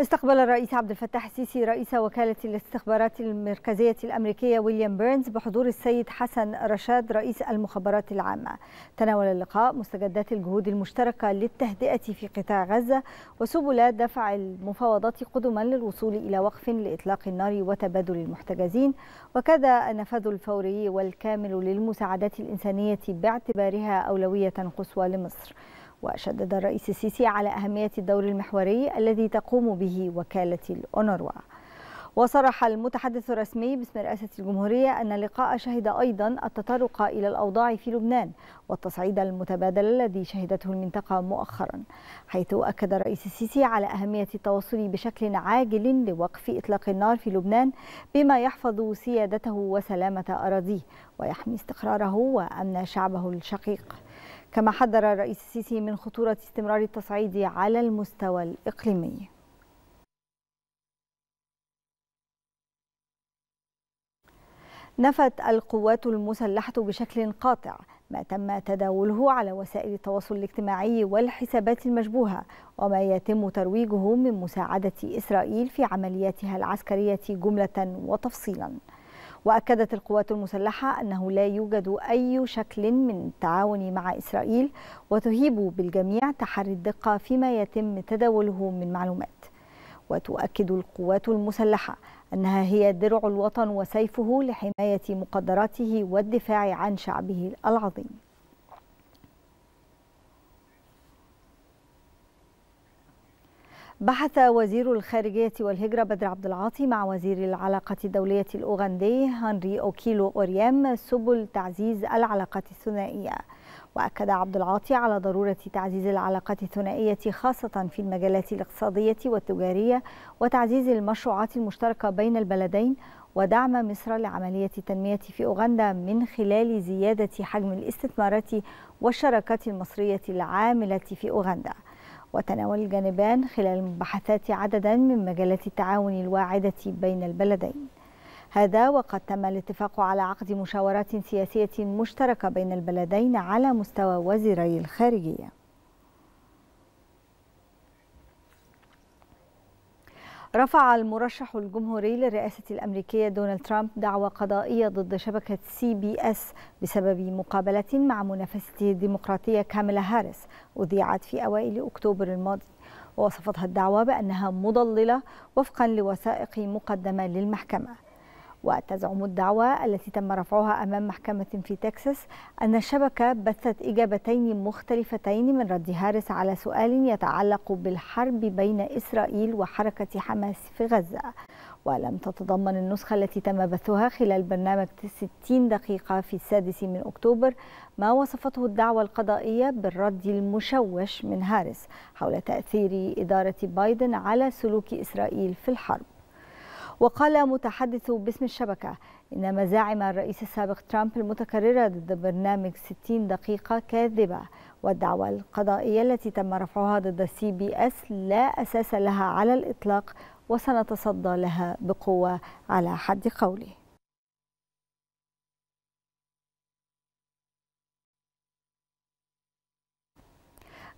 استقبل الرئيس عبد الفتاح السيسي رئيس وكالة الاستخبارات المركزية الأمريكية ويليام بيرنز بحضور السيد حسن رشاد رئيس المخابرات العامة تناول اللقاء مستجدات الجهود المشتركة للتهدئة في قطاع غزة وسبل دفع المفاوضات قدما للوصول إلى وقف لإطلاق النار وتبادل المحتجزين وكذا النفاذ الفوري والكامل للمساعدات الإنسانية باعتبارها أولوية قصوى لمصر وشدد الرئيس السيسي على أهمية الدور المحوري الذي تقوم به وكالة الأونروا وصرح المتحدث الرسمي باسم رئاسة الجمهورية أن اللقاء شهد أيضا التطرق إلى الأوضاع في لبنان والتصعيد المتبادل الذي شهدته المنطقة مؤخرا حيث أكد الرئيس السيسي على أهمية التوصل بشكل عاجل لوقف إطلاق النار في لبنان بما يحفظ سيادته وسلامة أراضيه ويحمي استقراره وأمن شعبه الشقيق كما حذر الرئيس السيسي من خطورة استمرار التصعيد على المستوى الإقليمي نفت القوات المسلحة بشكل قاطع ما تم تداوله على وسائل التواصل الاجتماعي والحسابات المشبوهة وما يتم ترويجه من مساعدة إسرائيل في عملياتها العسكرية جملة وتفصيلاً وأكدت القوات المسلحة أنه لا يوجد أي شكل من التعاون مع إسرائيل وتهيب بالجميع تحري الدقة فيما يتم تداوله من معلومات وتؤكد القوات المسلحة أنها هي درع الوطن وسيفه لحماية مقدراته والدفاع عن شعبه العظيم بحث وزير الخارجية والهجرة بدر عبد العاطي مع وزير العلاقات الدولية الأوغندي هنري أوكيلو أوريام سبل تعزيز العلاقات الثنائية وأكد عبد العاطي على ضرورة تعزيز العلاقات الثنائية خاصة في المجالات الاقتصادية والتجارية وتعزيز المشروعات المشتركة بين البلدين ودعم مصر لعملية التنمية في أوغندا من خلال زيادة حجم الاستثمارات والشراكات المصرية العاملة في أوغندا وتناول الجانبان خلال المباحثات عددا من مجالات التعاون الواعدة بين البلدين هذا وقد تم الاتفاق على عقد مشاورات سياسية مشتركة بين البلدين على مستوى وزيري الخارجية رفع المرشح الجمهوري للرئاسة الأمريكية دونالد ترامب دعوى قضائية ضد شبكة سي بي أس بسبب مقابلة مع منافسته الديمقراطية كاميلا هاريس أذيعت في أوائل أكتوبر الماضي ووصفتها الدعوة بأنها مضللة وفقا لوثائق مقدمة للمحكمة وتزعم الدعوى التي تم رفعها أمام محكمة في تكساس أن الشبكة بثت إجابتين مختلفتين من رد هارس على سؤال يتعلق بالحرب بين إسرائيل وحركة حماس في غزة ولم تتضمن النسخة التي تم بثها خلال برنامج 60 دقيقة في السادس من أكتوبر ما وصفته الدعوة القضائية بالرد المشوش من هارس حول تأثير إدارة بايدن على سلوك إسرائيل في الحرب وقال متحدث باسم الشبكة إن مزاعم الرئيس السابق ترامب المتكررة ضد برنامج 60 دقيقة كاذبة والدعوى القضائية التي تم رفعها ضد سي بي أس لا أساس لها على الإطلاق وسنتصدى لها بقوة على حد قوله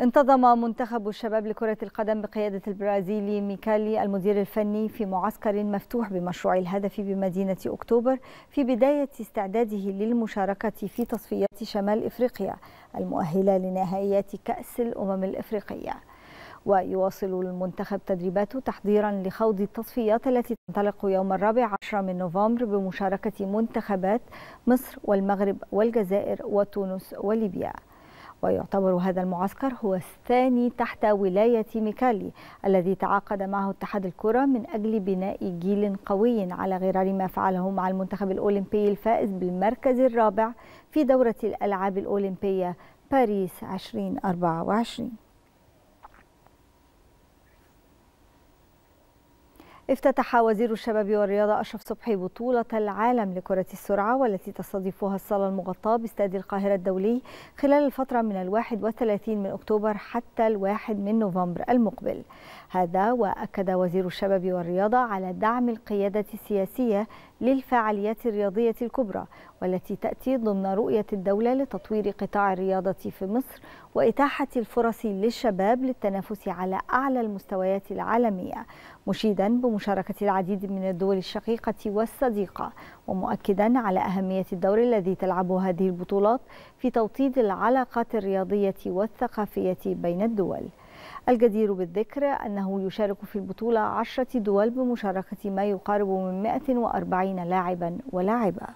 انتظم منتخب الشباب لكرة القدم بقيادة البرازيلي ميكالي المدير الفني في معسكر مفتوح بمشروع الهدف بمدينة أكتوبر في بداية استعداده للمشاركة في تصفيات شمال إفريقيا المؤهلة لنهائيات كأس الأمم الإفريقية ويواصل المنتخب تدريباته تحضيرا لخوض التصفيات التي تنطلق يوم الرابع عشر من نوفمبر بمشاركة منتخبات مصر والمغرب والجزائر وتونس وليبيا ويعتبر هذا المعسكر هو الثاني تحت ولاية ميكالي الذي تعاقد معه اتحاد الكرة من أجل بناء جيل قوي على غرار ما فعله مع المنتخب الأولمبي الفائز بالمركز الرابع في دورة الألعاب الأولمبية باريس 2024 افتتح وزير الشباب والرياضة أشرف صبحي بطولة العالم لكرة السرعة والتي تستضيفها الصالة المغطاة باستاد القاهرة الدولي خلال الفترة من الواحد وثلاثين من أكتوبر حتى الواحد من نوفمبر المقبل هذا وأكد وزير الشباب والرياضة على دعم القيادة السياسية للفعاليات الرياضية الكبرى والتي تأتي ضمن رؤية الدولة لتطوير قطاع الرياضة في مصر وإتاحة الفرص للشباب للتنافس على أعلى المستويات العالمية مشيدا بمشاركة العديد من الدول الشقيقة والصديقة ومؤكدا على أهمية الدور الذي تلعبه هذه البطولات في توطيد العلاقات الرياضية والثقافية بين الدول الجدير بالذكر أنه يشارك في البطولة عشرة دول بمشاركة ما يقارب من 140 لاعبا ولاعبة